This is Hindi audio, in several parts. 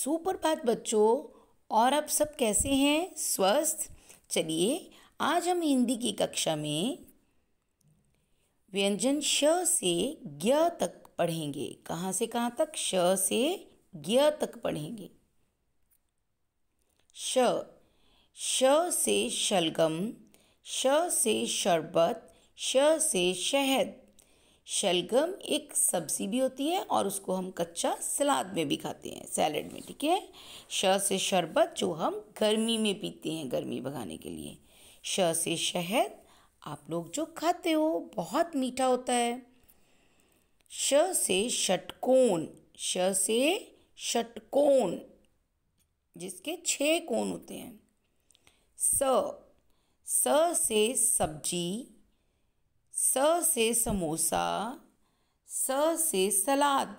सुपर बात बच्चों और आप सब कैसे हैं स्वस्थ चलिए आज हम हिंदी की कक्षा में व्यंजन श से ज्ञ तक पढ़ेंगे कहाँ से कहाँ तक श से ज्ञ तक पढ़ेंगे श श से शलगम श से शरबत श से शहद शलगम एक सब्ज़ी भी होती है और उसको हम कच्चा सलाद में भी खाते हैं सैलड में ठीक है श से शरबत जो हम गर्मी में पीते हैं गर्मी भगाने के लिए श से शहद आप लोग जो खाते हो बहुत मीठा होता है श से षटकोण श से षटकोण जिसके छः कोण होते हैं स स से सब्जी स से समोसा स से सलाद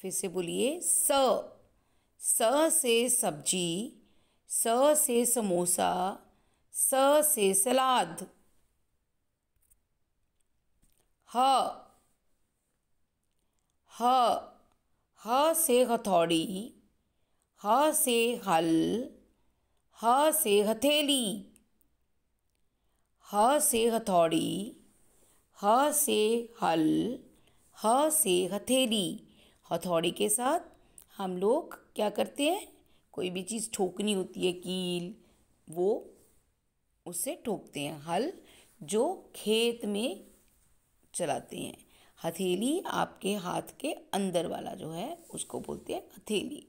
फिर से बोलिए स स से सब्जी स से समोसा स से सलाद ह ह ह से हथौड़ी ह से हल ह से हथेली ह से हथौड़ी ह से हल ह से हथेली हथौड़ी के साथ हम लोग क्या करते हैं कोई भी चीज़ ठोकनी होती है कील वो उससे ठोकते हैं हल जो खेत में चलाते हैं हथेली आपके हाथ के अंदर वाला जो है उसको बोलते हैं हथेली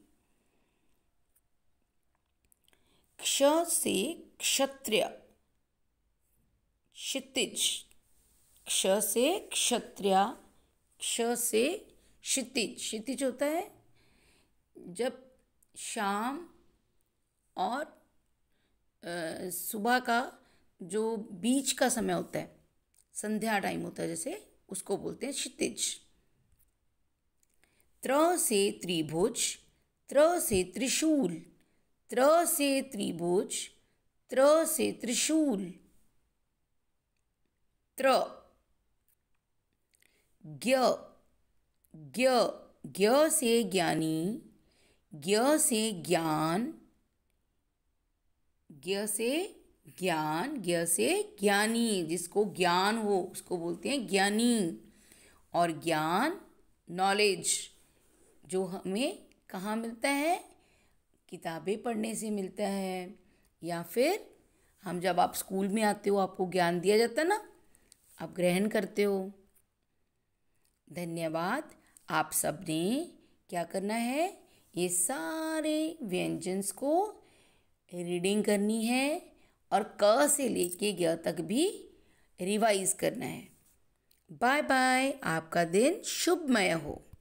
क्ष से क्षत्रिय क्षितिज क्ष से क्षत्रिया क्ष से क्षितिज क्षितिज होता है जब शाम और सुबह का जो बीच का समय होता है संध्या टाइम होता है जैसे उसको बोलते हैं क्षितिज त्र से त्रिभुज त्र से त्रिशूल त्र से त्रिभुज त्र से त्रिशूल त्र ज्ञ ज्ञ ज्ञ से ज्ञानी ज्ञ से ज्ञान ज्ञ से ज्ञान ज्ञ से ज्ञानी जिसको ज्ञान हो उसको बोलते हैं ज्ञानी और ज्ञान नॉलेज जो हमें कहाँ मिलता है किताबें पढ़ने से मिलता है या फिर हम जब आप स्कूल में आते हो आपको ज्ञान दिया जाता है ना आप ग्रहण करते हो धन्यवाद आप सब ने क्या करना है ये सारे व्यंजन्स को रीडिंग करनी है और क से लेके ग तक भी रिवाइज करना है बाय बाय आपका दिन शुभमय हो